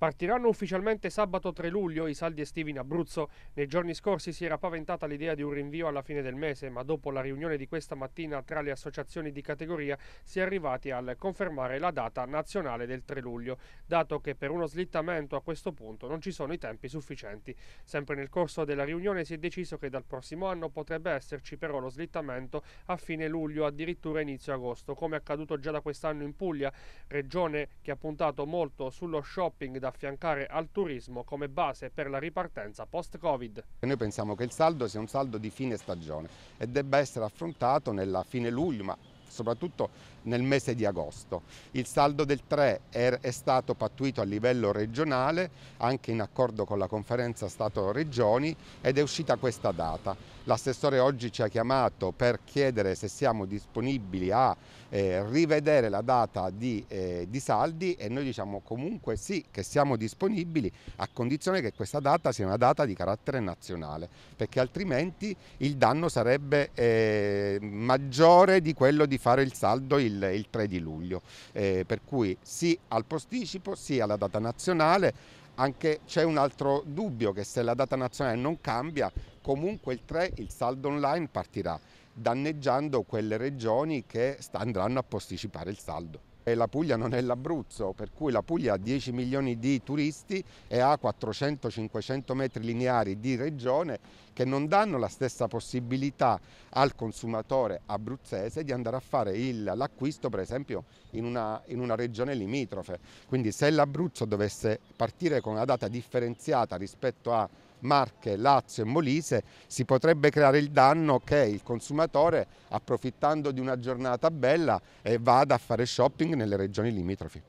Partiranno ufficialmente sabato 3 luglio i saldi estivi in Abruzzo. Nei giorni scorsi si era paventata l'idea di un rinvio alla fine del mese, ma dopo la riunione di questa mattina tra le associazioni di categoria si è arrivati al confermare la data nazionale del 3 luglio, dato che per uno slittamento a questo punto non ci sono i tempi sufficienti. Sempre nel corso della riunione si è deciso che dal prossimo anno potrebbe esserci però lo slittamento a fine luglio, addirittura inizio agosto, come accaduto già da quest'anno in Puglia, regione che ha puntato molto sullo shopping da affiancare al turismo come base per la ripartenza post-Covid. Noi pensiamo che il saldo sia un saldo di fine stagione e debba essere affrontato nella fine luglio, ma soprattutto nel mese di agosto. Il saldo del 3 er-, è stato pattuito a livello regionale, anche in accordo con la conferenza Stato-Regioni, ed è uscita questa data. L'assessore oggi ci ha chiamato per chiedere se siamo disponibili a eh, rivedere la data di, eh, di saldi e noi diciamo comunque sì che siamo disponibili a condizione che questa data sia una data di carattere nazionale, perché altrimenti il danno sarebbe eh, maggiore di quello di fare il saldo il il, il 3 di luglio, eh, per cui sì al posticipo, sì alla data nazionale, anche c'è un altro dubbio che se la data nazionale non cambia, comunque il 3 il saldo online partirà, danneggiando quelle regioni che andranno a posticipare il saldo. La Puglia non è l'Abruzzo, per cui la Puglia ha 10 milioni di turisti e ha 400-500 metri lineari di regione che non danno la stessa possibilità al consumatore abruzzese di andare a fare l'acquisto per esempio in una, in una, regione limitrofe. Quindi se l'Abruzzo dovesse partire con una data differenziata rispetto a Marche, Lazio e Molise si potrebbe creare il danno che il consumatore approfittando di una giornata bella eh, vada a fare shopping nelle regioni limitrofi.